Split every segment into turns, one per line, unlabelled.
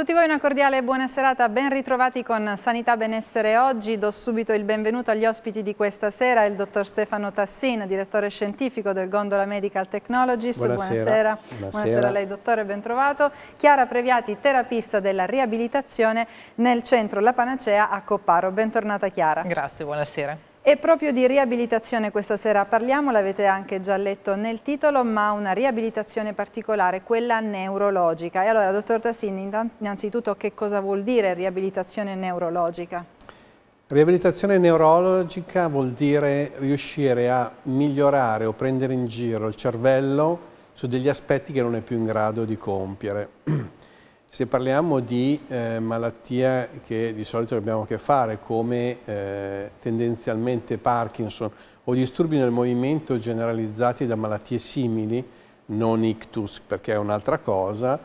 tutti voi una cordiale buona serata, ben ritrovati con Sanità Benessere Oggi. Do subito il benvenuto agli ospiti di questa sera, il dottor Stefano Tassin, direttore scientifico del Gondola Medical Technologies. Buonasera. Buonasera, Buonasera. Buonasera a lei dottore, ben trovato. Chiara Previati, terapista della riabilitazione nel centro La Panacea a Copparo. Bentornata Chiara.
Grazie, buonasera.
E proprio di riabilitazione questa sera parliamo, l'avete anche già letto nel titolo, ma una riabilitazione particolare, quella neurologica. E allora, dottor Tassini, innanzitutto che cosa vuol dire riabilitazione neurologica?
Riabilitazione neurologica vuol dire riuscire a migliorare o prendere in giro il cervello su degli aspetti che non è più in grado di compiere. Se parliamo di eh, malattia che di solito abbiamo a che fare, come eh, tendenzialmente Parkinson o disturbi nel movimento generalizzati da malattie simili, non ictus perché è un'altra cosa,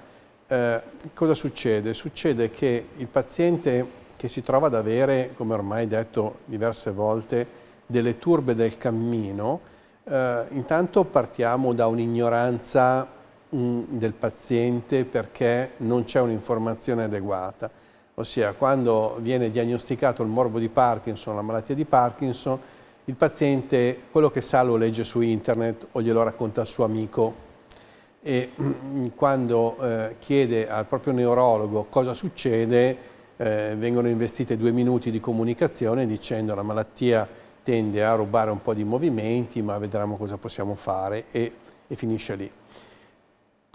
eh, cosa succede? Succede che il paziente che si trova ad avere, come ormai detto diverse volte, delle turbe del cammino, eh, intanto partiamo da un'ignoranza Mm, del paziente perché non c'è un'informazione adeguata. Ossia, quando viene diagnosticato il morbo di Parkinson, la malattia di Parkinson, il paziente quello che sa lo legge su internet o glielo racconta il suo amico e mm, quando eh, chiede al proprio neurologo cosa succede eh, vengono investite due minuti di comunicazione dicendo la malattia tende a rubare un po' di movimenti ma vedremo cosa possiamo fare e, e finisce lì.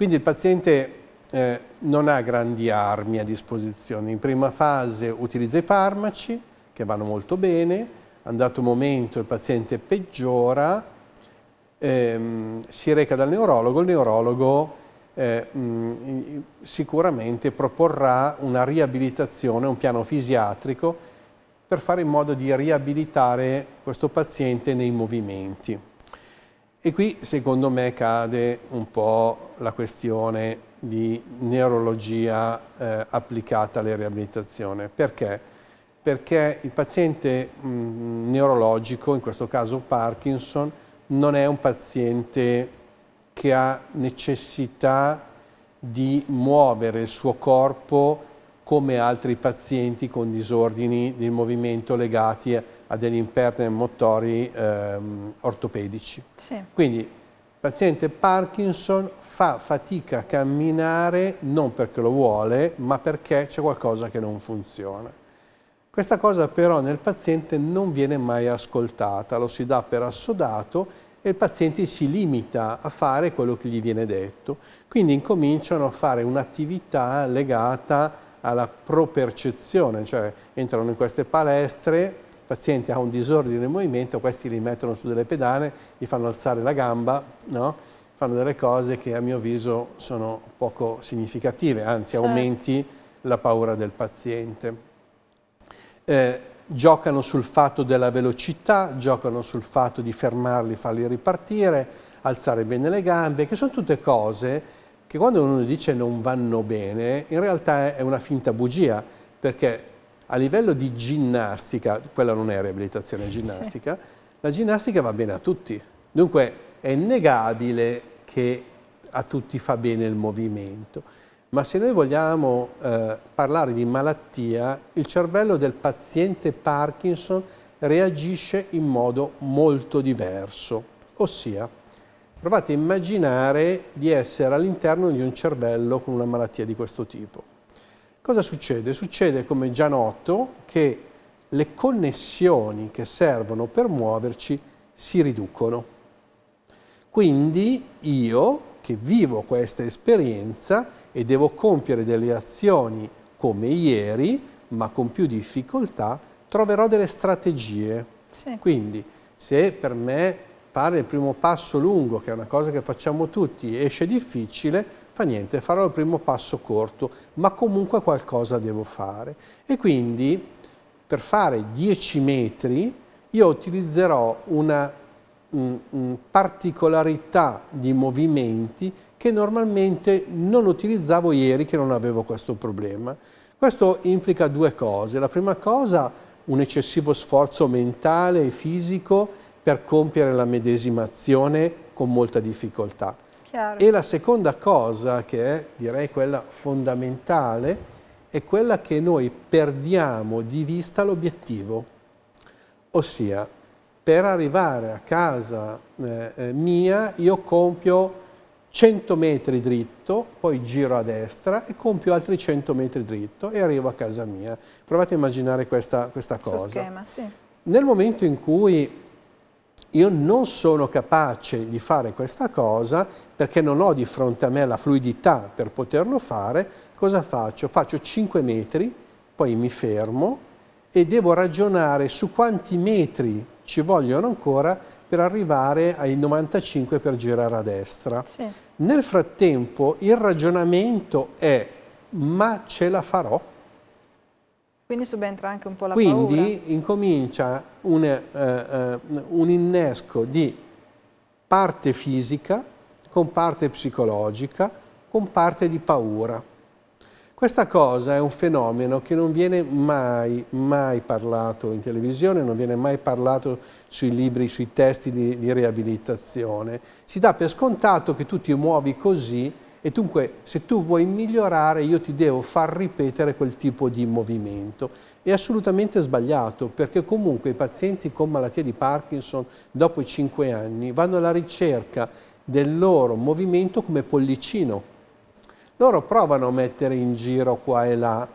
Quindi il paziente eh, non ha grandi armi a disposizione. In prima fase utilizza i farmaci, che vanno molto bene, a un dato momento il paziente peggiora, ehm, si reca dal neurologo, il neurologo eh, mh, mm, sicuramente proporrà una riabilitazione, un piano fisiatrico per fare in modo di riabilitare questo paziente nei movimenti. E qui secondo me cade un po' la questione di neurologia eh, applicata alla riabilitazione. Perché? Perché il paziente mh, mm, neurologico, in questo caso Parkinson, non è un paziente che ha necessità di muovere il suo corpo come altri pazienti con disordini di movimento legati a degli imperni motori ehm, ortopedici. Sì. Quindi il paziente Parkinson fa fatica a camminare non perché lo vuole, ma perché c'è qualcosa che non funziona. Questa cosa però nel paziente non viene mai ascoltata, lo si dà per assodato e il paziente si limita a fare quello che gli viene detto. Quindi incominciano a fare un'attività legata alla propercezione, cioè entrano in queste palestre, il paziente ha un disordine di movimento, questi li mettono su delle pedane, gli fanno alzare la gamba, no? fanno delle cose che a mio avviso sono poco significative, anzi certo. aumenti la paura del paziente. Eh, giocano sul fatto della velocità, giocano sul fatto di fermarli, farli ripartire, alzare bene le gambe, che sono tutte cose che quando uno dice non vanno bene, in realtà è una finta bugia, perché a livello di ginnastica, quella non è riabilitazione, è ginnastica, sì. la ginnastica va bene a tutti. Dunque è innegabile che a tutti fa bene il movimento, ma se noi vogliamo eh, parlare di malattia, il cervello del paziente Parkinson reagisce in modo molto diverso, ossia Provate a immaginare di essere all'interno di un cervello con una malattia di questo tipo. Cosa succede? Succede, come già noto, che le connessioni che servono per muoverci si riducono. Quindi io, che vivo questa esperienza e devo compiere delle azioni come ieri, ma con più difficoltà, troverò delle strategie. Sì. Quindi se per me fare il primo passo lungo, che è una cosa che facciamo tutti, esce difficile, fa niente, farò il primo passo corto, ma comunque qualcosa devo fare. E quindi per fare 10 metri io utilizzerò una mh, mh, particolarità di movimenti che normalmente non utilizzavo ieri che non avevo questo problema. Questo implica due cose. La prima cosa, un eccessivo sforzo mentale e fisico per compiere la medesima azione con molta difficoltà. Chiaro. E la seconda cosa, che è direi quella fondamentale, è quella che noi perdiamo di vista l'obiettivo. Ossia, per arrivare a casa eh, eh mia io compio 100 metri dritto, poi giro a destra e compio altri 100 metri dritto e arrivo a casa mia. Provate a immaginare questa, questa cosa. Schema, sì. Nel momento in cui io non sono capace di fare questa cosa perché non ho di fronte a me la fluidità per poterlo fare, cosa faccio? Faccio 5 metri, poi mi fermo e devo ragionare su quanti metri ci vogliono ancora per arrivare ai 95 per girare a destra. Sì. Nel frattempo il ragionamento è ma ce la farò?
Quindi subentra anche un
po' la Quindi paura. Quindi
incomincia un, eh, eh, un innesco di parte fisica con parte psicologica, con parte di paura. Questa cosa è un fenomeno che non viene mai, mai parlato in televisione, non viene mai parlato sui libri, sui testi di, di riabilitazione. Si dà per scontato che tu ti muovi così e dunque se tu vuoi migliorare io ti devo far ripetere quel tipo di movimento. È assolutamente sbagliato perché comunque i pazienti con malattia di Parkinson dopo i 5 anni vanno alla ricerca del loro movimento come pollicino. Loro provano a mettere in giro qua e là,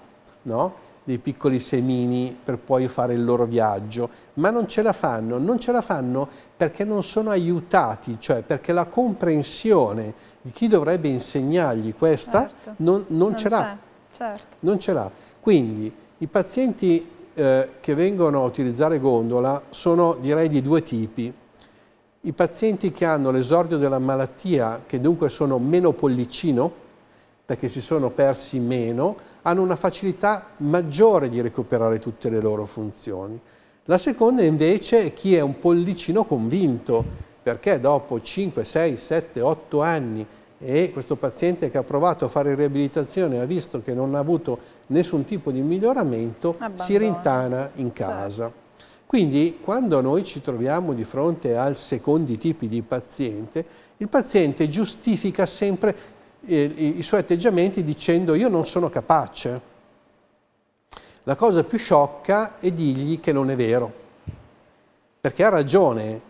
no? dei piccoli semini per poi fare il loro viaggio, ma non ce la fanno, non ce la fanno perché non sono aiutati, cioè perché la comprensione di chi dovrebbe insegnargli questa certo. non, non, non, ce l'ha. Certo. Non ce l'ha. Quindi i pazienti eh, che vengono a utilizzare gondola sono direi di due tipi. I pazienti che hanno l'esordio della malattia, che dunque sono meno pollicino, perché si sono persi meno, hanno una facilità maggiore di recuperare tutte le loro funzioni. La seconda invece è chi è un pollicino convinto, perché dopo 5, 6, 7, 8 anni e questo paziente che ha provato a fare riabilitazione ha visto che non ha avuto nessun tipo di miglioramento, Abbandono. si rintana in casa. Certo. Quindi quando noi ci troviamo di fronte al secondo tipo di paziente, il paziente giustifica sempre i, suoi atteggiamenti dicendo io non sono capace. La cosa più sciocca è dirgli che non è vero, perché ha ragione,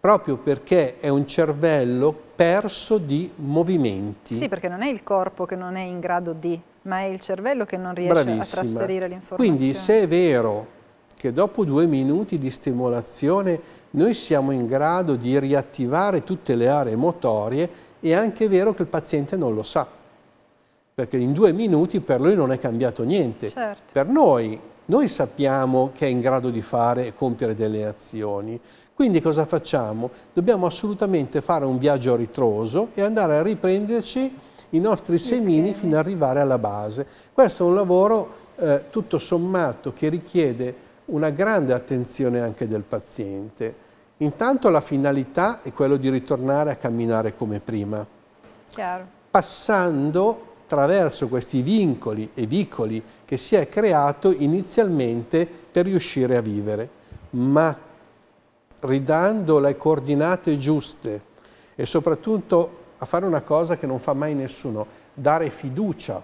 proprio perché è un cervello perso di movimenti. Sì,
perché non è il corpo che non è in grado di, ma è il cervello che non riesce Bravissima. a trasferire l'informazione. Quindi
se è vero che dopo due minuti di stimolazione noi siamo in grado di riattivare tutte le aree motorie, è anche vero che il paziente non lo sa, perché in due minuti per lui non è cambiato niente. Certo. Per noi, noi sappiamo che è in grado di fare e compiere delle azioni. Quindi cosa facciamo? Dobbiamo assolutamente fare un viaggio ritroso e andare a riprenderci i nostri semini fino ad arrivare alla base. Questo è un lavoro eh, tutto sommato che richiede una grande attenzione anche del paziente Intanto la finalità è quella di ritornare a camminare come prima. Chiaro. Passando attraverso questi vincoli e vicoli che si è creato inizialmente per riuscire a vivere, ma ridando le coordinate giuste e soprattutto a fare una cosa che non fa mai nessuno, dare fiducia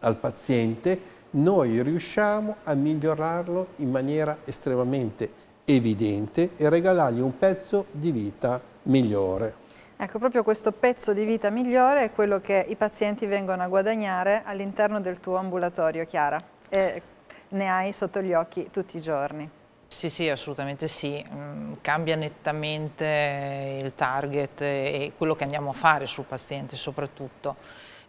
al paziente, noi riusciamo a migliorarlo in maniera estremamente evidente e regalargli un pezzo di vita migliore.
Ecco, proprio questo pezzo di vita migliore è quello che i pazienti vengono a guadagnare all'interno del tuo ambulatorio, Chiara, e ne hai sotto gli
occhi tutti i giorni. Sì, sì, assolutamente sì. Mm, cambia nettamente il target e quello che andiamo a fare sul paziente soprattutto.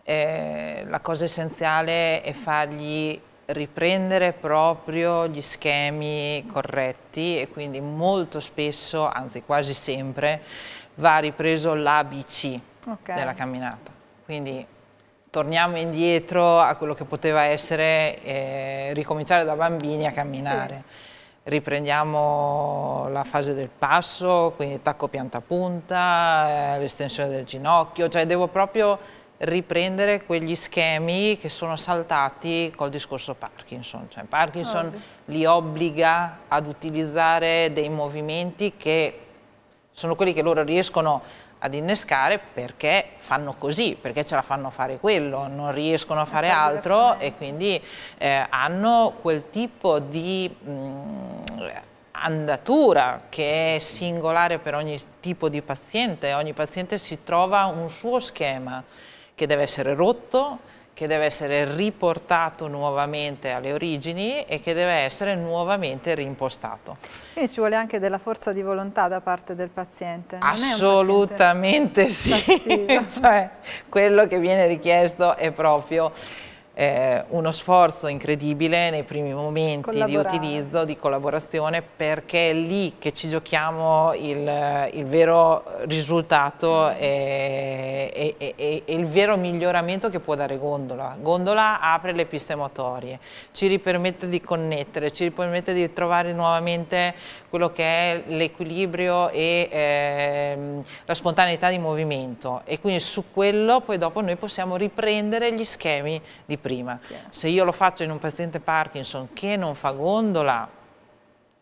Eh, la cosa essenziale è fargli riprendere proprio gli schemi corretti e quindi molto spesso, anzi quasi sempre, va ripreso l'ABC okay. della camminata. Quindi torniamo indietro a quello che poteva essere eh, ricominciare da bambini a camminare. Sì. Riprendiamo la fase del passo, quindi tacco pianta punta, eh, l'estensione del ginocchio, cioè devo proprio riprendere quegli schemi che sono saltati col discorso Parkinson. Cioè, Parkinson Ovvio. Ah, li obbliga ad utilizzare dei movimenti che sono quelli che loro riescono ad innescare perché fanno così, perché ce la fanno fare quello, non riescono a fare altro e quindi eh, hanno quel tipo di mh, mm, andatura che è singolare per ogni tipo di paziente, ogni paziente si trova un suo schema che deve essere rotto, che deve essere riportato nuovamente alle origini e che deve essere nuovamente rimpostato.
Quindi ci vuole anche della forza di volontà da parte del paziente.
Non Assolutamente paziente sì, cioè, quello che viene richiesto è proprio eh, uno sforzo incredibile nei primi momenti di utilizzo, di collaborazione, perché è lì che ci giochiamo il, il vero risultato e, e, e, e, il vero miglioramento che può dare Gondola. Gondola apre le piste motorie, ci permette di connettere, ci permette di trovare nuovamente quello che è l'equilibrio e ehm, la spontaneità di movimento e quindi su quello poi dopo noi possiamo riprendere gli schemi di prima. Sì. Se io lo faccio in un paziente Parkinson che non fa gondola,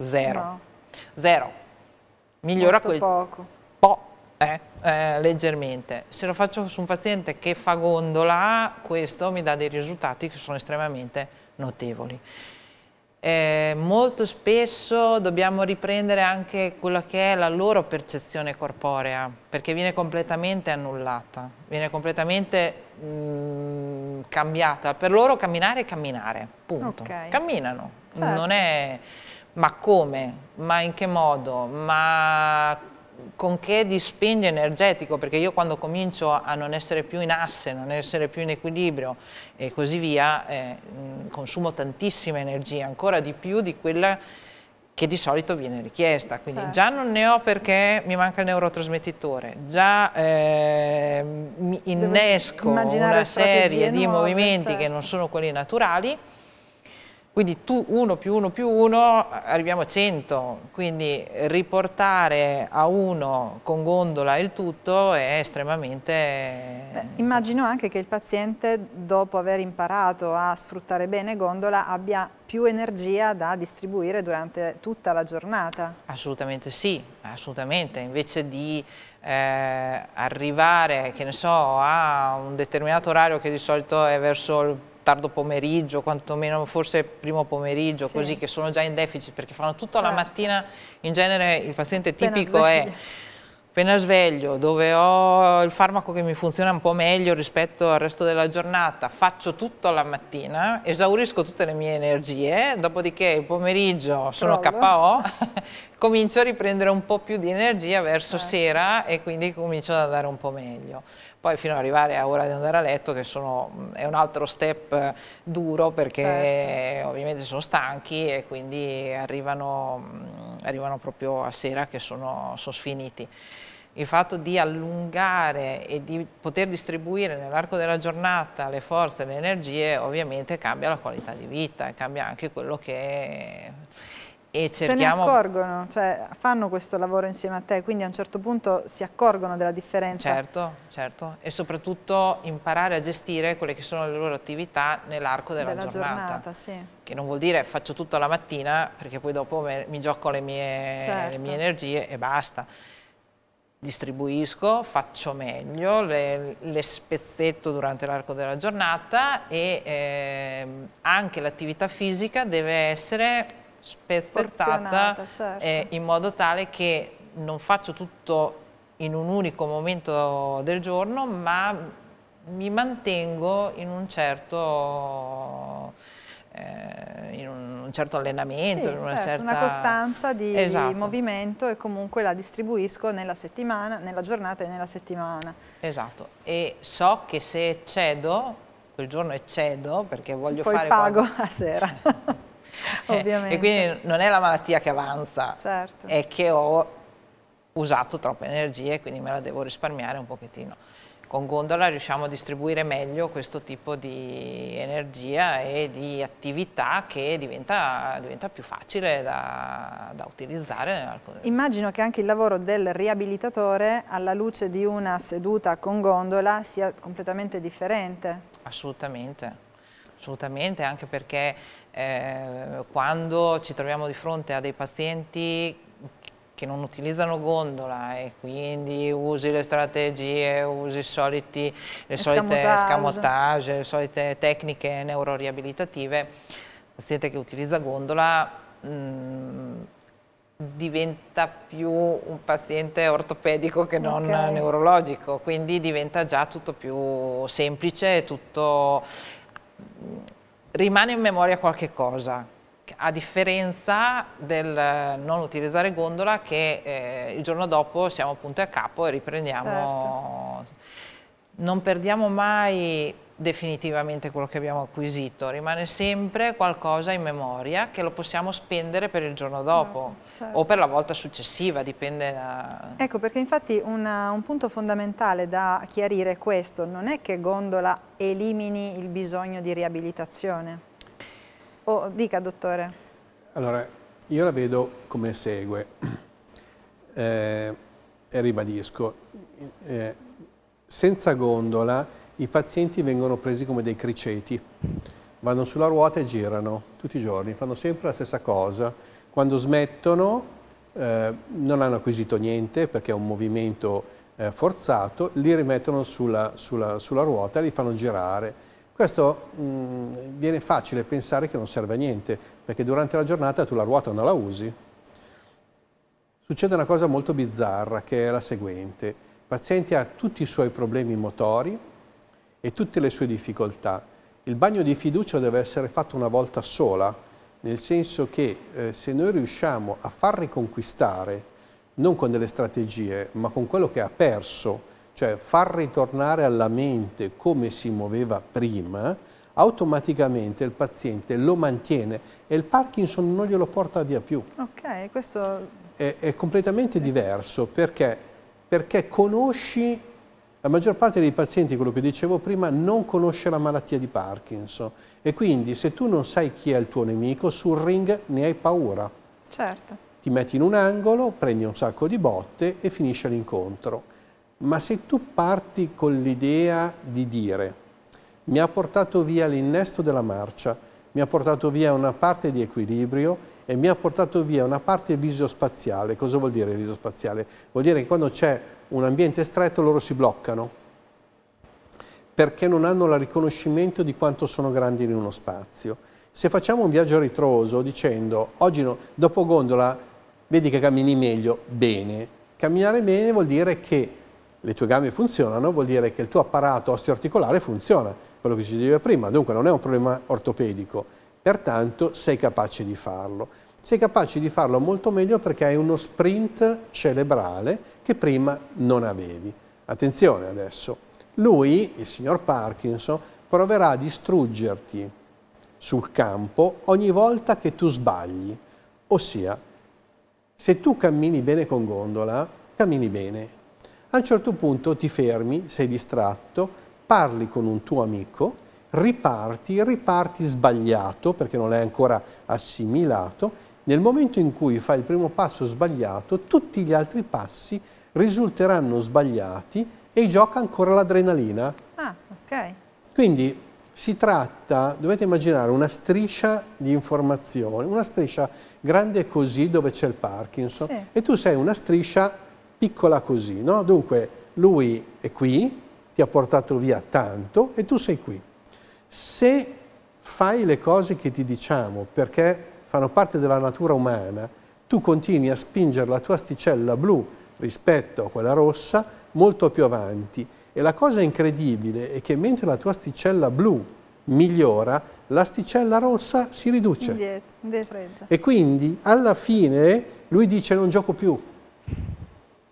zero. No. Zero. Migliora Molto quel poco. Po', eh, eh, leggermente. Se lo faccio su un paziente che fa gondola, questo mi dà dei risultati che sono estremamente notevoli eh, molto spesso dobbiamo riprendere anche quella che è la loro percezione corporea, perché viene completamente annullata, viene completamente mh, mm, cambiata. Per loro camminare è camminare, punto. Okay. Camminano, certo. non è ma come, ma in che modo, ma con che dispendio energetico, perché io quando comincio a non essere più in asse, non essere più in equilibrio e così via, eh, consumo tantissima energia, ancora di più di quella che di solito viene richiesta, quindi certo. già non ne ho perché mi manca il neurotrasmettitore, già eh, innesco una serie di movimenti certo. che non certo. sono quelli naturali, quindi tu 1 più 1 più 1 arriviamo a 100, quindi riportare a 1 con gondola il tutto è estremamente... Beh,
immagino anche che il paziente dopo aver imparato a sfruttare bene gondola abbia più energia da distribuire durante tutta la giornata.
Assolutamente sì, assolutamente, invece di eh, arrivare, che ne so, a un determinato orario che di solito è verso il tardo pomeriggio, quantomeno forse primo pomeriggio, sì. così che sono già in deficit perché fanno tutta certo. la mattina, in genere il paziente tipico è appena sveglio, dove ho il farmaco che mi funziona un po' meglio rispetto al resto della giornata, faccio tutto la mattina, esaurisco tutte le mie energie, dopodiché il pomeriggio sono KO, comincio a riprendere un po' più di energia verso eh. sera e quindi comincio ad andare un po' meglio poi fino ad arrivare a ora di andare a letto che sono, è un altro step eh, duro perché certo. ovviamente sono stanchi e quindi arrivano, arrivano proprio a sera che sono, sono sfiniti il fatto di allungare e di poter distribuire nell'arco della giornata le forze e le energie ovviamente cambia la qualità di vita e cambia anche quello che e cerchiamo... Se ne
accorgono, cioè fanno questo lavoro insieme a te, quindi a un certo punto si accorgono della differenza. Certo,
certo. E soprattutto imparare a gestire quelle che sono le loro attività nell'arco della, della, giornata. giornata sì. Che non vuol dire faccio tutto la mattina perché poi dopo me, mi gioco le mie, certo. le mie energie e basta distribuisco, faccio meglio, le, le spezzetto durante l'arco della giornata e eh, anche l'attività fisica deve essere spezzettata certo. eh, in modo tale che non faccio tutto in un unico momento del giorno, ma mi mantengo in un certo, eh, in un certo allenamento, sì, in una, certo, certa... una costanza di, esatto.
movimento e comunque la distribuisco nella settimana, nella giornata e nella settimana.
Esatto, e so che se eccedo, quel giorno eccedo perché voglio Poi fare... Poi pago qualcosa... a sera. Ovviamente. Eh, e quindi non è la malattia che avanza, certo. è che ho usato troppe energie e quindi me la devo risparmiare un pochettino. Con Gondola riusciamo a distribuire meglio questo tipo di energia e di attività che diventa, diventa più facile da, da utilizzare.
Immagino che anche il lavoro del riabilitatore alla luce di una seduta con gondola sia completamente differente.
Assolutamente Assolutamente, anche perché eh, quando ci troviamo di fronte a dei pazienti che non utilizzano gondola e quindi usi le strategie, usi soliti, le solite scamotage, le solite tecniche neuroriabilitative, il paziente che utilizza gondola mh, mm, diventa più un paziente ortopedico che non okay. neurologico, quindi diventa già tutto più semplice, tutto rimane in memoria qualche cosa, a differenza del non utilizzare gondola che eh, il giorno dopo siamo appunto a capo e riprendiamo. Certo. Non perdiamo mai definitivamente quello che abbiamo acquisito, rimane sempre qualcosa in memoria che lo possiamo spendere per il giorno dopo no, certo. o per la volta successiva, dipende da...
Ecco perché infatti una, un punto fondamentale da chiarire è questo, non è che Gondola elimini il bisogno di riabilitazione. Oh, dica dottore.
Allora, io la vedo come segue eh, e ribadisco, eh, senza Gondola i pazienti vengono presi come dei criceti, vanno sulla ruota e girano tutti i giorni, fanno sempre la stessa cosa. Quando smettono eh, non hanno acquisito niente perché è un movimento eh, forzato, li rimettono sulla, sulla, sulla, ruota e li fanno girare. Questo mh, mm, viene facile pensare che non serve a niente, perché durante la giornata tu la ruota non la usi. Succede una cosa molto bizzarra che è la seguente. Il paziente ha tutti i suoi problemi motori, e tutte le sue difficoltà. Il bagno di fiducia deve essere fatto una volta sola, nel senso che eh, se noi riusciamo a far riconquistare, non con delle strategie, ma con quello che ha perso, cioè far ritornare alla mente come si muoveva prima, automaticamente il paziente lo mantiene e il Parkinson non glielo porta via più.
Ok, questo...
È, è completamente diverso perché, perché conosci la maggior parte dei pazienti, quello che dicevo prima, non conosce la malattia di Parkinson e quindi se tu non sai chi è il tuo nemico, sul ring ne hai paura. Certo. Ti metti in un angolo, prendi un sacco di botte e finisce l'incontro. Ma se tu parti con l'idea di dire mi ha portato via l'innesto della marcia, mi ha portato via una parte di equilibrio e mi ha portato via una parte visospaziale. Cosa vuol dire visospaziale? Vuol dire che quando c'è un ambiente stretto loro si bloccano perché non hanno il riconoscimento di quanto sono grandi in uno spazio. Se facciamo un viaggio ritroso dicendo oggi no, dopo gondola vedi che cammini meglio, bene. Camminare bene vuol dire che le tue gambe funzionano, vuol dire che il tuo apparato osteoarticolare funziona, quello che ci diceva prima, dunque non è un problema ortopedico, pertanto sei capace di farlo sei capace di farlo molto meglio perché hai uno sprint cerebrale che prima non avevi. Attenzione adesso, lui, il signor Parkinson, proverà a distruggerti sul campo ogni volta che tu sbagli, ossia se tu cammini bene con gondola, cammini bene. A un certo punto ti fermi, sei distratto, parli con un tuo amico, riparti, riparti sbagliato perché non l'hai ancora assimilato nel momento in cui fa il primo passo sbagliato, tutti gli altri passi risulteranno sbagliati e gioca ancora l'adrenalina.
Ah, ok.
Quindi si tratta, dovete immaginare, una striscia di informazione, una striscia grande così dove c'è il Parkinson sì. e tu sei una striscia piccola così, no? Dunque lui è qui, ti ha portato via tanto e tu sei qui. Se fai le cose che ti diciamo perché fanno parte della natura umana, tu continui a spingere la tua asticella blu rispetto a quella rossa molto più avanti. E la cosa incredibile è che mentre la tua asticella blu migliora, l'asticella rossa si riduce.
Indietro, indietreggia. E
quindi alla fine lui dice non gioco più,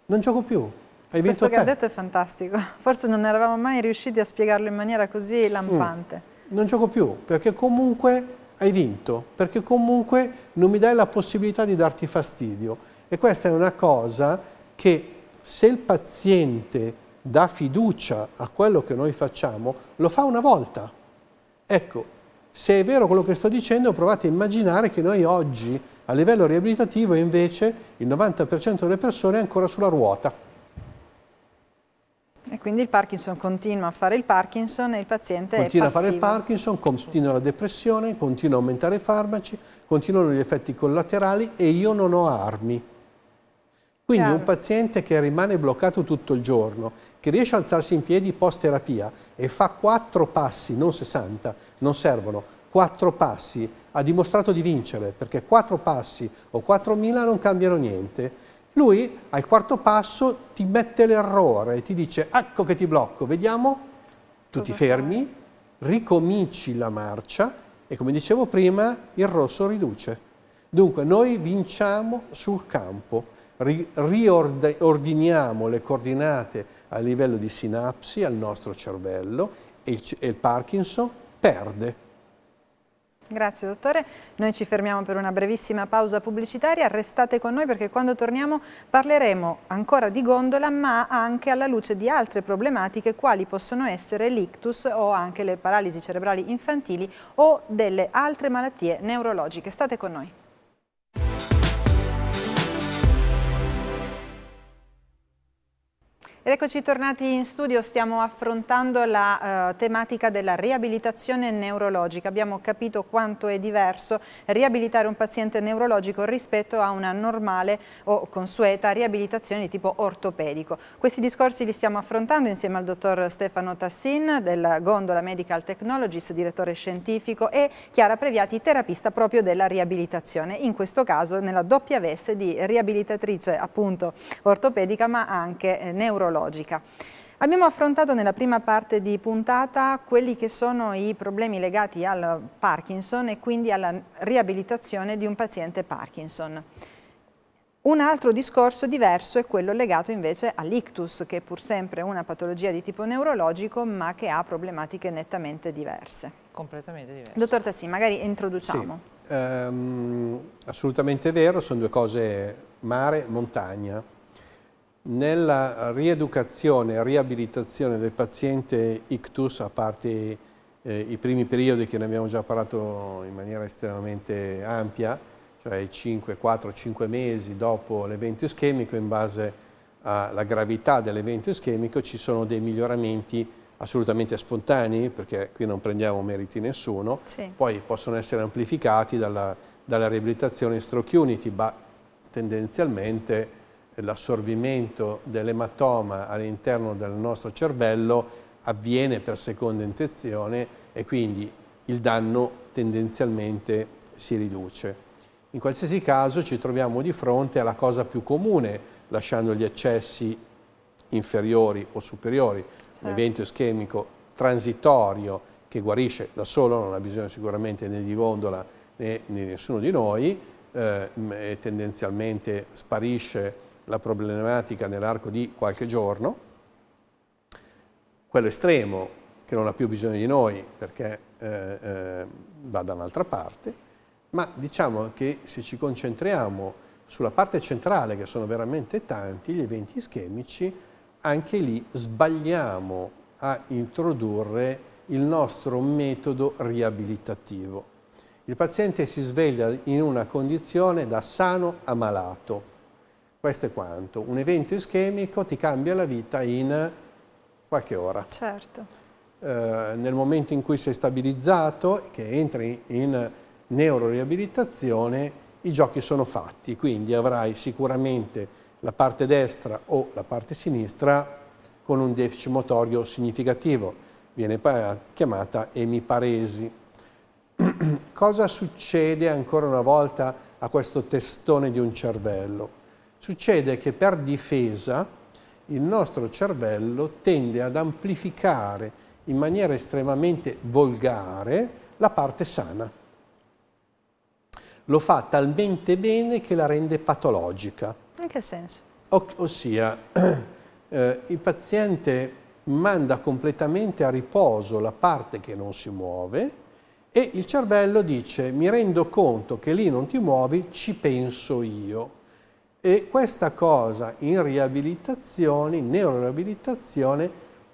non gioco più. Hai Questo che te. ha detto
è fantastico, forse non eravamo mai riusciti a spiegarlo in maniera così mm. lampante.
Mm. Non gioco più, perché comunque hai vinto, perché comunque non mi dai la possibilità di darti fastidio. E questa è una cosa che se il paziente dà fiducia a quello che noi facciamo, lo fa una volta. Ecco, se è vero quello che sto dicendo, provate a immaginare che noi oggi, a livello riabilitativo, invece, il 90% delle persone è ancora sulla ruota.
E quindi il Parkinson continua a fare il Parkinson e il paziente continua è passivo. Continua a fare il
Parkinson, continua la depressione, continua a aumentare i farmaci, continuano gli effetti collaterali e io non ho armi. Quindi Chiaro. un paziente che rimane bloccato tutto il giorno, che riesce ad alzarsi in piedi post terapia e fa quattro passi, non 60, non servono, quattro passi, ha dimostrato di vincere, perché quattro passi o 4.000 non cambiano niente. Lui al quarto passo ti mette l'errore, ti dice ecco che ti blocco, vediamo, tu Cosa ti fermi, fai? ricominci la marcia e come dicevo prima il rosso riduce. Dunque noi vinciamo sul campo, riordiniamo le coordinate a livello di sinapsi al nostro cervello e il, e il Parkinson perde.
Grazie dottore, noi ci fermiamo per una brevissima pausa pubblicitaria, restate con noi perché quando torniamo parleremo ancora di gondola ma anche alla luce di altre problematiche quali possono essere l'ictus o anche le paralisi cerebrali infantili o delle altre malattie neurologiche. State con noi. Ed eccoci tornati in studio, stiamo affrontando la eh, tematica della riabilitazione neurologica. Abbiamo capito quanto è diverso riabilitare un paziente neurologico rispetto a una normale o consueta riabilitazione di tipo ortopedico. Questi discorsi li stiamo affrontando insieme al dottor Stefano Tassin del Gondola Medical Technologies, direttore scientifico e Chiara Previati, terapista proprio della riabilitazione, in questo caso nella doppia veste di riabilitatrice appunto ortopedica ma anche eh, neurologica ecologica. Abbiamo affrontato nella prima parte di puntata quelli che sono i problemi legati al Parkinson e quindi alla riabilitazione di un paziente Parkinson. Un altro discorso diverso è quello legato invece all'ictus, che è pur sempre una patologia di tipo neurologico, ma che ha problematiche nettamente
diverse.
Completamente
diverse.
Dottor Tassi, magari introduciamo.
Sì, ehm, assolutamente vero, sono due cose mare, montagna nella rieducazione riabilitazione del paziente ictus, a parte eh, i primi periodi che ne abbiamo già parlato in maniera estremamente ampia, cioè 5, 4, 5 mesi dopo l'evento ischemico, in base alla gravità dell'evento ischemico ci sono dei miglioramenti assolutamente spontanei, perché qui non prendiamo meriti nessuno, sì. poi possono essere amplificati dalla, dalla riabilitazione stroke unity, ma tendenzialmente l'assorbimento dell'ematoma all'interno del nostro cervello avviene per seconda intenzione e quindi il danno tendenzialmente si riduce. In qualsiasi caso ci troviamo di fronte alla cosa più comune, lasciando gli accessi inferiori o superiori, certo. un evento ischemico transitorio che guarisce da solo, non ha bisogno sicuramente né di gondola né, né nessuno di noi, eh, tendenzialmente sparisce la problematica nell'arco di qualche giorno, quello estremo che non ha più bisogno di noi perché eh, eh, va da un'altra parte, ma diciamo che se ci concentriamo sulla parte centrale, che sono veramente tanti, gli eventi ischemici, anche lì sbagliamo a introdurre il nostro metodo riabilitativo. Il paziente si sveglia in una condizione da sano a malato questo è quanto. Un evento ischemico ti cambia la vita in qualche ora. Certo. Eh, nel momento in cui sei stabilizzato, che entri in neuroriabilitazione, i giochi sono fatti, quindi avrai sicuramente la parte destra o la parte sinistra con un deficit motorio significativo, viene chiamata emiparesi. Cosa succede ancora una volta a questo testone di un cervello? Succede che per difesa il nostro cervello tende ad amplificare in maniera estremamente volgare la parte sana. Lo fa talmente bene che la rende patologica. In che senso? O ossia, eh, il paziente manda completamente a riposo la parte che non si muove e il cervello dice mi rendo conto che lì non ti muovi, ci penso io. E questa cosa in riabilitazione, in neuroriabilitazione,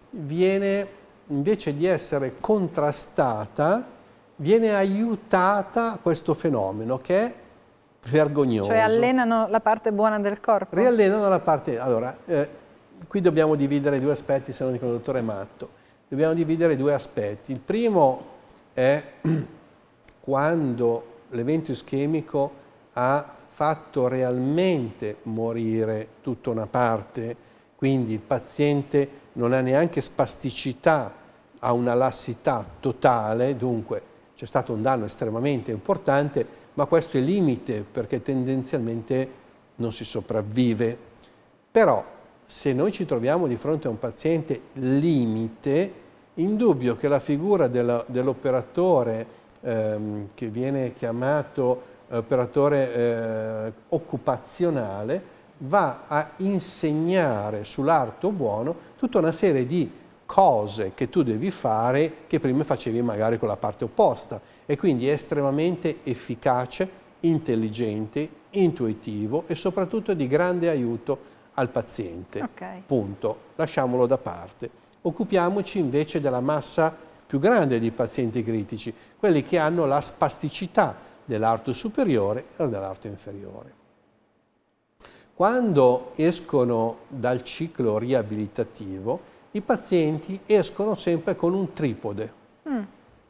viene invece di essere contrastata, viene aiutata questo fenomeno che è vergognoso. Cioè
allenano la parte buona del corpo?
Riallenano la parte... Allora, eh, qui dobbiamo dividere due aspetti, se non dico il dottore Matto. Dobbiamo dividere due aspetti. Il primo è quando l'evento ischemico ha fatto realmente morire tutta una parte, quindi il paziente non ha neanche spasticità, ha una lassità totale, dunque c'è stato un danno estremamente importante, ma questo è limite perché tendenzialmente non si sopravvive. Però se noi ci troviamo di fronte a un paziente limite, indubbio che la figura dell'operatore ehm, che viene chiamato operatore eh, occupazionale, va a insegnare sull'arto buono tutta una serie di cose che tu devi fare che prima facevi magari con la parte opposta e quindi è estremamente efficace, intelligente, intuitivo e soprattutto di grande aiuto al paziente. Okay. Punto. Lasciamolo da parte. Occupiamoci invece della massa più grande di pazienti critici, quelli che hanno la spasticità, dell'arto superiore e dell'arto inferiore. Quando escono dal ciclo riabilitativo, i pazienti escono sempre con un tripode, mm.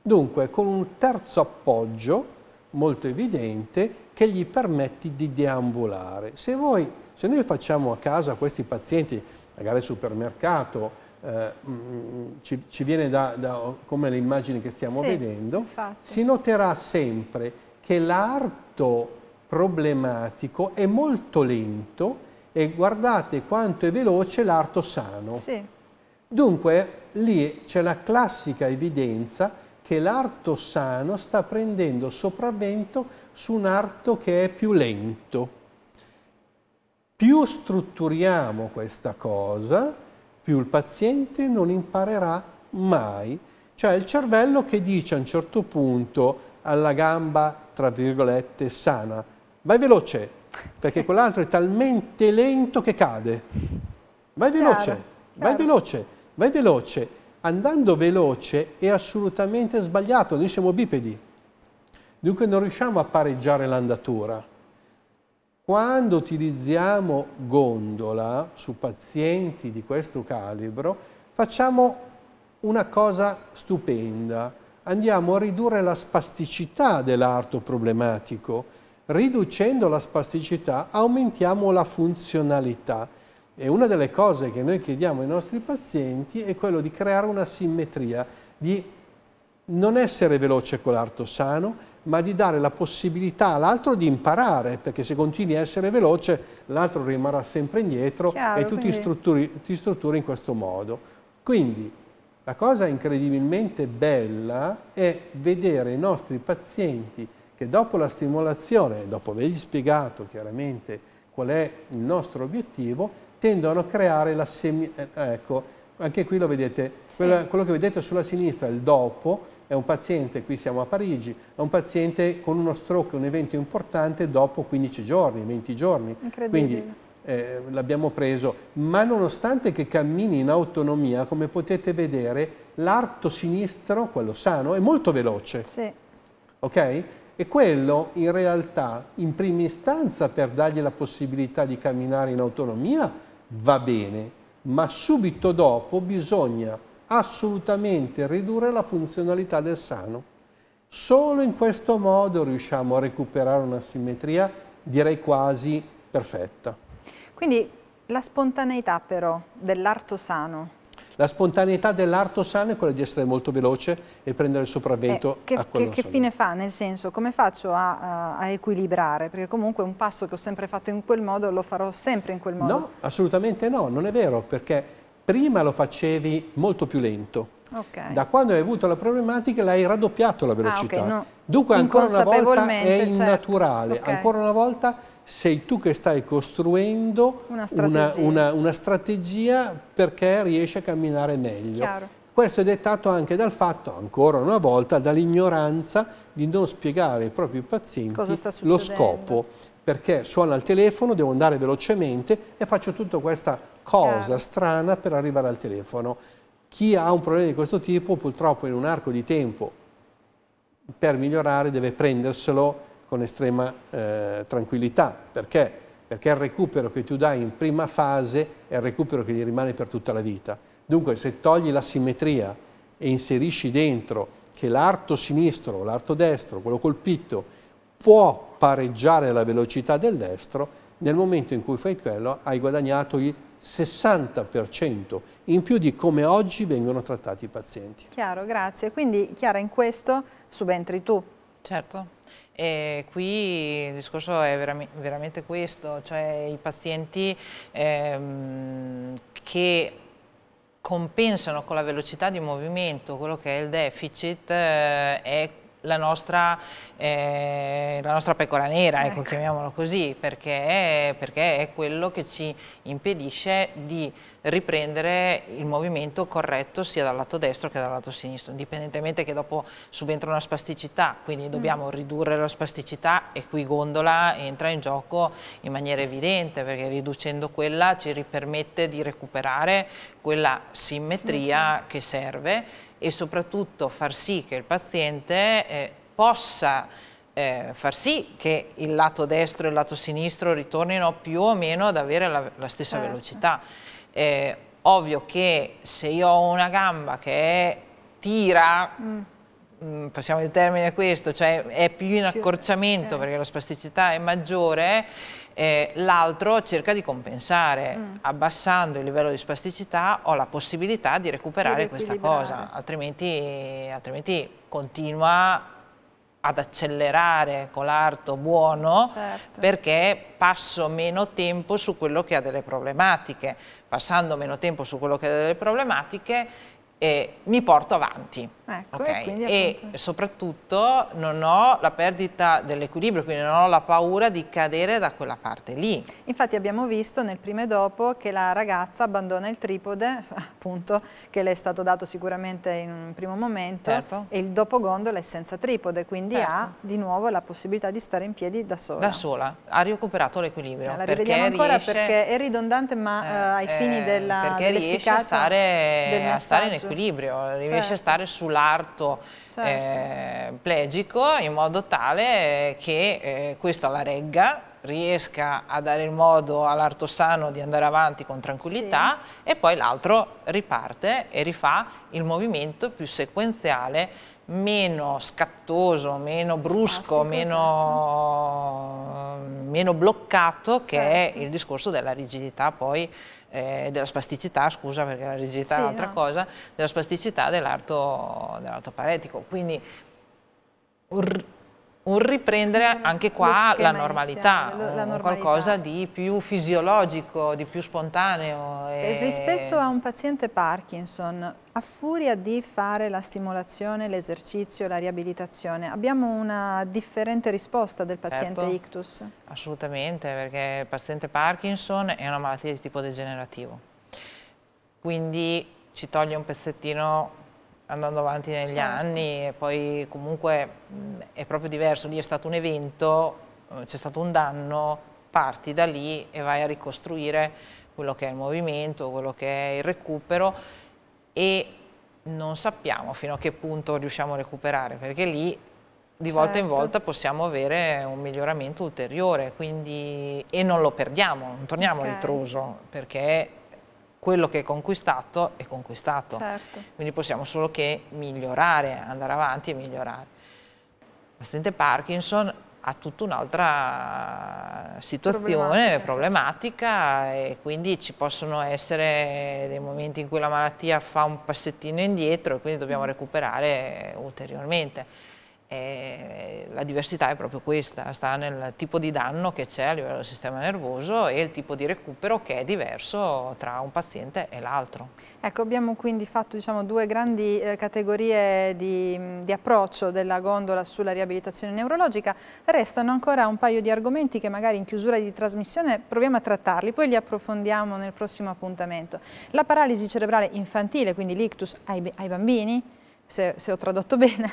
dunque con un terzo appoggio molto evidente che gli permette di deambulare. Se, voi, se noi facciamo a casa questi pazienti, magari al supermercato, eh, mm, ci, ci, viene da, da, come le immagini che stiamo sì, vedendo, infatti. si noterà sempre che che l'arto problematico è molto lento e guardate quanto è veloce l'arto sano. Sì. Dunque lì c'è la classica evidenza che l'arto sano sta prendendo sopravvento su un arto che è più lento. Più strutturiamo questa cosa, più il paziente non imparerà mai. Cioè il cervello che dice a un certo punto alla gamba, tra virgolette, sana. Vai veloce, perché sì. quell'altro è talmente lento che cade. Vai veloce, chiaro, vai veloce, vai veloce. Andando veloce è assolutamente sbagliato, noi siamo bipedi. Dunque non riusciamo a pareggiare l'andatura. Quando utilizziamo gondola su pazienti di questo calibro, facciamo una cosa stupenda andiamo a ridurre la spasticità dell'arto problematico. Riducendo la spasticità aumentiamo la funzionalità e una delle cose che noi chiediamo ai nostri pazienti è quello di creare una simmetria, di non essere veloce con l'arto sano, ma di dare la possibilità all'altro di imparare, perché se continui a essere veloce l'altro rimarrà sempre indietro Chiaro, e tu quindi... ti, strutturi, ti strutturi in questo modo. Quindi la cosa incredibilmente bella è vedere i nostri pazienti che dopo la stimolazione, dopo avergli spiegato chiaramente qual è il nostro obiettivo, tendono a creare la semi... Eh, eh, ecco, anche qui lo vedete, sì. quello, quello che vedete sulla sinistra, il dopo, è un paziente, qui siamo a Parigi, è un paziente con uno stroke, un evento importante dopo 15 giorni, 20 giorni. Quindi eh, l'abbiamo preso, ma nonostante che cammini in autonomia, come potete vedere, l'arto sinistro, quello sano, è molto veloce. Sì. Ok? E quello in realtà, in prima istanza, per dargli la possibilità di camminare in autonomia, va bene, ma subito dopo bisogna assolutamente ridurre la funzionalità del sano. Solo in questo modo riusciamo a recuperare una simmetria, direi quasi perfetta.
Quindi la spontaneità però dell'arto sano.
La spontaneità dell'arto sano è quella di essere molto veloce e prendere il sopravvento eh, che, a quello Che, che
fine fa? Nel senso, come faccio a, a, equilibrare? Perché comunque un passo che ho sempre fatto in quel modo lo farò sempre in quel modo. No,
assolutamente no, non è vero, perché prima lo facevi molto più lento. Okay. Da quando hai avuto la problematica l'hai raddoppiato la velocità. Ah, okay, no. Dunque ancora una volta è certo. innaturale, certo. okay. ancora una volta sei tu che stai costruendo una strategia, una, una, una strategia perché riesci a camminare meglio. Chiaro. Questo è dettato anche dal fatto, ancora una volta, dall'ignoranza di non spiegare ai propri pazienti lo scopo. Perché suona il telefono, devo andare velocemente e faccio tutta questa cosa Chiaro. strana per arrivare al telefono. Chi ha un problema di questo tipo, purtroppo in un arco di tempo, per migliorare deve prenderselo con estrema eh, tranquillità. Perché? Perché il recupero che tu dai in prima fase è il recupero che gli rimane per tutta la vita. Dunque se togli la simmetria e inserisci dentro che l'arto sinistro, l'arto destro, quello colpito, può pareggiare la velocità del destro, nel momento in cui fai quello hai guadagnato il 60% in più di come oggi vengono trattati i pazienti.
Chiaro, grazie. Quindi Chiara in questo subentri tu. Certo.
E qui il discorso è veramente questo, cioè i pazienti ehm, che compensano con la velocità di movimento quello che è il deficit eh, è la nostra, eh, la nostra, pecora nera, ecco, ecco. chiamiamolo così, perché, perché è quello che ci impedisce di riprendere il movimento corretto sia dal lato destro che dal lato sinistro, indipendentemente che dopo subentra una spasticità, quindi mm. dobbiamo mm. ridurre la spasticità e qui Gondola entra in gioco in maniera evidente perché riducendo quella ci permette di recuperare quella simmetria, simmetria. che serve e soprattutto far sì che il paziente eh, possa eh, far sì che il lato destro e il lato sinistro ritornino più o meno ad avere la, la stessa certo. velocità. Eh, ovvio che se io ho una gamba che è, tira, mm. mm passiamo il termine questo, cioè è più in accorciamento sì. perché la spasticità è maggiore, eh, l'altro cerca di compensare, mm. abbassando il livello di spasticità ho la possibilità di recuperare questa cosa, altrimenti, altrimenti continua ad accelerare con l'arto buono certo. perché passo meno tempo su quello che ha delle problematiche. Passando meno tempo su quello che ha delle problematiche eh, mi porto avanti.
Ecco, okay. e, appunto...
e, soprattutto non ho la perdita dell'equilibrio, quindi non ho la paura di cadere da quella parte lì.
Infatti abbiamo visto nel primo e dopo che la ragazza abbandona il tripode, appunto, che le è stato dato sicuramente in un primo momento, certo. e il dopo gondola è senza tripode, quindi certo. ha di nuovo la possibilità di stare in piedi da sola. Da
sola, ha recuperato l'equilibrio. Eh, la rivediamo ancora riesce... perché
è ridondante, ma eh, eh, ai fini eh, della... Perché riesce a
stare, a stare in equilibrio, riesce certo. a stare sulla l'arto certo. eh, plegico in modo tale eh, che eh, questo alla regga riesca a dare il modo all'arto sano di andare avanti con tranquillità sì. e poi l'altro riparte e rifà il movimento più sequenziale meno scattoso, meno brusco, Spastico, meno, certo. meno, bloccato che certo. è il discorso della rigidità poi eh, della spasticità, scusa perché la rigidità sì, è un'altra no. cosa, della spasticità dell'arto dell paretico. Quindi un riprendere anche qua la normalità, la normalità, qualcosa di più fisiologico, di più spontaneo. E... Rispetto a
un paziente Parkinson, a furia di fare la stimolazione, l'esercizio, la riabilitazione, abbiamo una differente risposta del paziente certo, ictus?
Assolutamente, perché il paziente Parkinson è una malattia di tipo degenerativo, quindi ci toglie un pezzettino andando avanti negli certo. anni e poi comunque mh, è proprio diverso, lì è stato un evento, eh, c'è stato un danno, parti da lì e vai a ricostruire quello che è il movimento, quello che è il recupero e non sappiamo fino a che punto riusciamo a recuperare perché lì di certo. volta in certo. volta possiamo avere un miglioramento ulteriore quindi, e non lo perdiamo, non torniamo okay. all'intruso perché quello che è conquistato è conquistato. Certo. Quindi possiamo solo che migliorare, andare avanti e migliorare. L'assistente Parkinson ha tutta un'altra situazione problematica, problematica sì. e quindi ci possono essere dei momenti in cui la malattia fa un passettino indietro e quindi dobbiamo recuperare ulteriormente. E la diversità è proprio questa, sta nel tipo di danno che c'è a livello del sistema nervoso e il tipo di recupero che è diverso tra un paziente e l'altro.
Ecco, abbiamo quindi fatto diciamo, due grandi eh, categorie di, di, approccio della gondola sulla riabilitazione neurologica, restano ancora un paio di argomenti che magari in chiusura di trasmissione proviamo a trattarli, poi li approfondiamo nel prossimo appuntamento. La paralisi cerebrale infantile, quindi l'ictus ai, ai bambini, se, se, ho tradotto bene,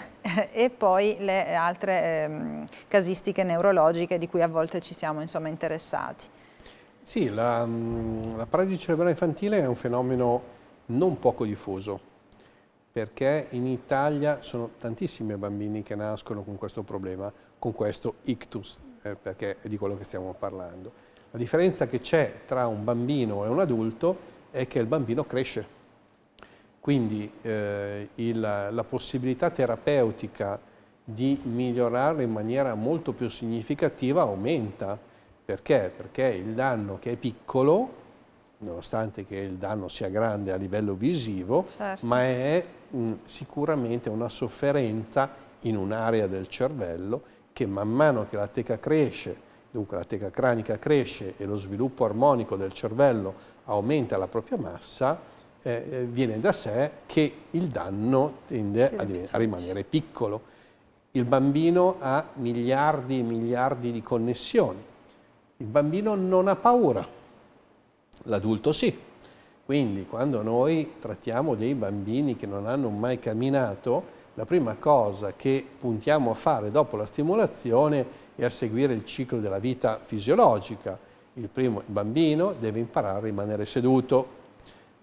e poi le altre ehm, casistiche neurologiche di cui a volte ci siamo insomma, interessati.
Sì, la, mm, la paralisi cerebrale infantile è un fenomeno non poco diffuso, perché in Italia sono tantissimi bambini che nascono con questo problema, con questo ictus, eh, perché è di quello che stiamo parlando. La differenza che c'è tra un bambino e un adulto è che il bambino cresce quindi eh, il, la possibilità terapeutica di migliorare in maniera molto più significativa aumenta. Perché? Perché il danno che è piccolo, nonostante che il danno sia grande a livello visivo, certo. ma è mh, mm, sicuramente una sofferenza in un'area del cervello che man mano che la teca cresce, dunque la teca cranica cresce e lo sviluppo armonico del cervello aumenta la propria massa, eh, eh, viene da sé che il danno tende a, a rimanere piccolo. Il bambino ha miliardi e miliardi di connessioni. Il bambino non ha paura, l'adulto sì. Quindi quando noi trattiamo dei bambini che non hanno mai camminato, la prima cosa che puntiamo a fare dopo la stimolazione è a seguire il ciclo della vita fisiologica. Il primo, il bambino deve imparare a rimanere seduto,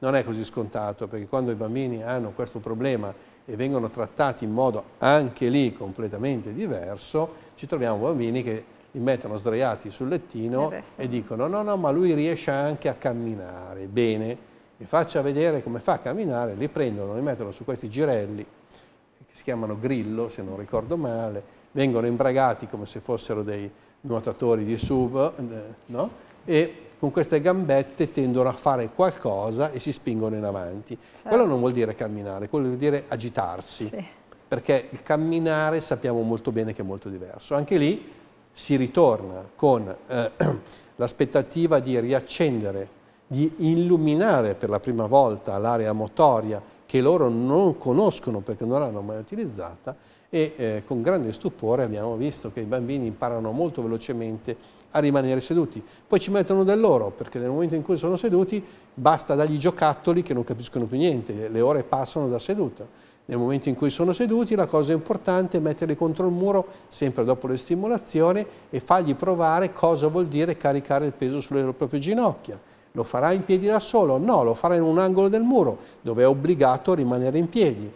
non è così scontato, perché quando i bambini hanno questo problema e vengono trattati in modo anche lì completamente diverso, ci troviamo bambini che li mettono sdraiati sul lettino e dicono no, no, ma lui riesce anche a camminare bene, mi faccia vedere come fa a camminare, li prendono, li mettono su questi girelli, che si chiamano grillo se non ricordo male, vengono imbragati come se fossero dei nuotatori di sub, eh, no? e con queste gambette tendono a fare qualcosa e si spingono in avanti. Certo. Quello non vuol dire camminare, quello vuol dire agitarsi, sì. perché il camminare sappiamo molto bene che è molto diverso. Anche lì si ritorna con eh, l'aspettativa di riaccendere, di illuminare per la prima volta l'area motoria che loro non conoscono perché non l'hanno mai utilizzata e eh, con grande stupore abbiamo visto che i bambini imparano molto velocemente a rimanere seduti. Poi ci mettono del loro, perché nel momento in cui sono seduti basta dargli giocattoli che non capiscono più niente, le ore passano da seduta. Nel momento in cui sono seduti la cosa importante è metterli contro il muro sempre dopo le stimolazioni e fargli provare cosa vuol dire caricare il peso sulle proprie ginocchia. Lo farà in piedi da solo? No, lo farà in un angolo del muro dove è obbligato a rimanere in piedi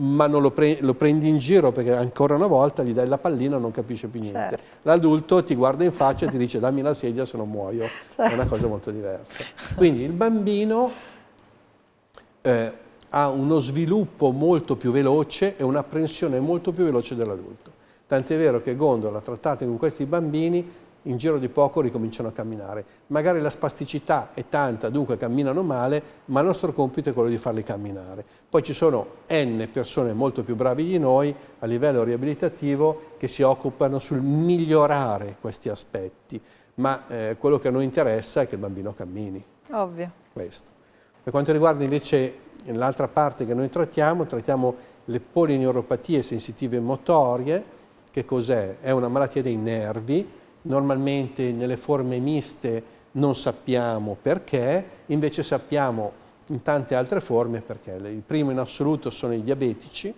ma non lo, pre lo, prendi in giro perché ancora una volta gli dai la pallina e non capisce più niente. Certo. L'adulto ti guarda in faccia e ti dice dammi la sedia se non muoio, certo. è una cosa molto diversa. Quindi il bambino eh, ha uno sviluppo molto più veloce e un'apprensione molto più veloce dell'adulto. Tant'è vero che Gondola, trattato con questi bambini, in giro di poco ricominciano a camminare. Magari la spasticità è tanta, dunque camminano male, ma il nostro compito è quello di farli camminare. Poi ci sono n persone molto più bravi di noi a livello riabilitativo che si occupano sul migliorare questi aspetti, ma eh, quello che a noi interessa è che il bambino cammini. Ovvio. Questo. Per quanto riguarda invece l'altra parte che noi trattiamo, trattiamo le polineuropatie sensitive motorie, che cos'è? È una malattia dei nervi, normalmente nelle forme miste non sappiamo perché, invece sappiamo in tante altre forme perché. Il primo in assoluto sono i diabetici,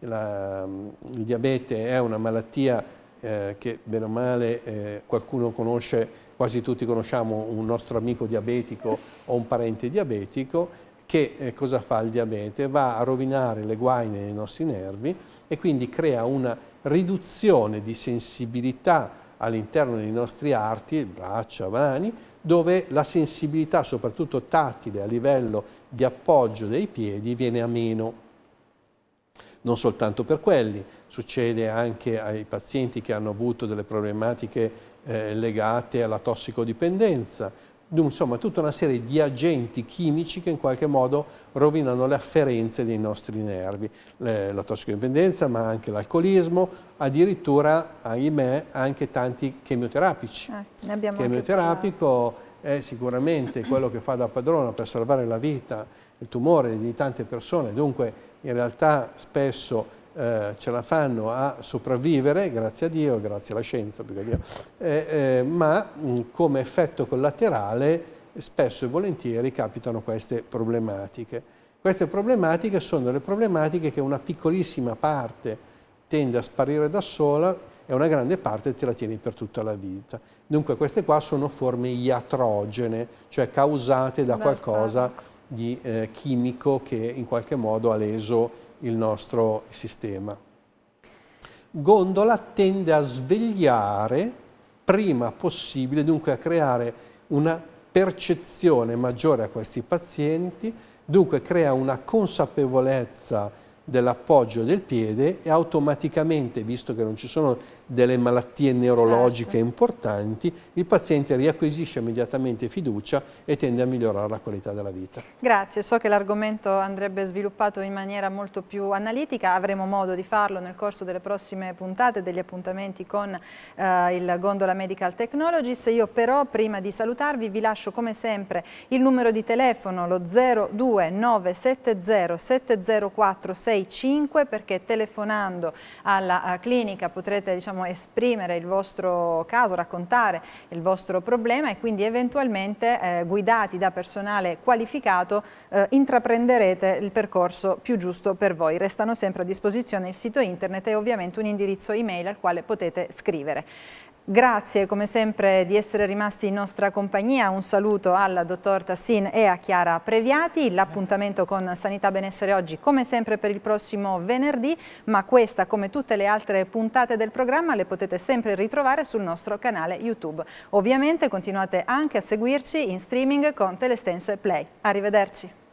La, il diabete è una malattia eh, che bene o male eh, qualcuno conosce, quasi tutti conosciamo un nostro amico diabetico o un parente diabetico, che eh, cosa fa il diabete? Va a rovinare le guaine nei nostri nervi e quindi crea una riduzione di sensibilità all'interno dei nostri arti, braccia, mani, dove la sensibilità, soprattutto tattile, a livello di appoggio dei piedi, viene a meno. Non soltanto per quelli, succede anche ai pazienti che hanno avuto delle problematiche eh, legate alla tossicodipendenza insomma tutta una serie di agenti chimici che in qualche modo rovinano le afferenze dei nostri nervi, la tossicodipendenza ma anche l'alcolismo, addirittura ahimè anche tanti chemioterapici.
Eh, ne
Chemioterapico è sicuramente quello che fa da padrona per salvare la vita, il tumore di tante persone, dunque in realtà spesso eh, ce la fanno a sopravvivere, grazie a Dio, grazie alla scienza, Dio, eh, eh, ma mh, come effetto collaterale spesso e volentieri capitano queste problematiche. Queste problematiche sono le problematiche che una piccolissima parte tende a sparire da sola e una grande parte te la tieni per tutta la vita. Dunque queste qua sono forme iatrogene, cioè causate da qualcosa certo. di eh, chimico che in qualche modo ha leso il nostro sistema. Gondola tende a svegliare prima possibile, dunque a creare una percezione maggiore a questi pazienti, dunque crea una consapevolezza dell'appoggio del piede e automaticamente, visto che non ci sono delle malattie certo. neurologiche certo. importanti, il paziente riacquisisce immediatamente fiducia e tende a migliorare la qualità della vita.
Grazie, so che l'argomento andrebbe sviluppato in maniera molto più analitica, avremo modo di farlo nel corso delle prossime puntate, degli appuntamenti con eh, il Gondola Medical Technologies, io però prima di salutarvi vi lascio come sempre il numero di telefono, lo 02 7046 365 perché telefonando alla clinica potrete diciamo, esprimere il vostro caso, raccontare il vostro problema e quindi eventualmente eh, guidati da personale qualificato eh, intraprenderete il percorso più giusto per voi. Restano sempre a disposizione il sito internet e ovviamente un indirizzo email al quale potete scrivere. Grazie come sempre di essere rimasti in nostra compagnia, un saluto alla dottor Tassin e a Chiara Previati, l'appuntamento con Sanità Benessere oggi come sempre per il prossimo venerdì, ma questa come tutte le altre puntate del programma le potete sempre ritrovare sul nostro canale YouTube. Ovviamente continuate anche a seguirci in streaming con Telestense Play. Arrivederci.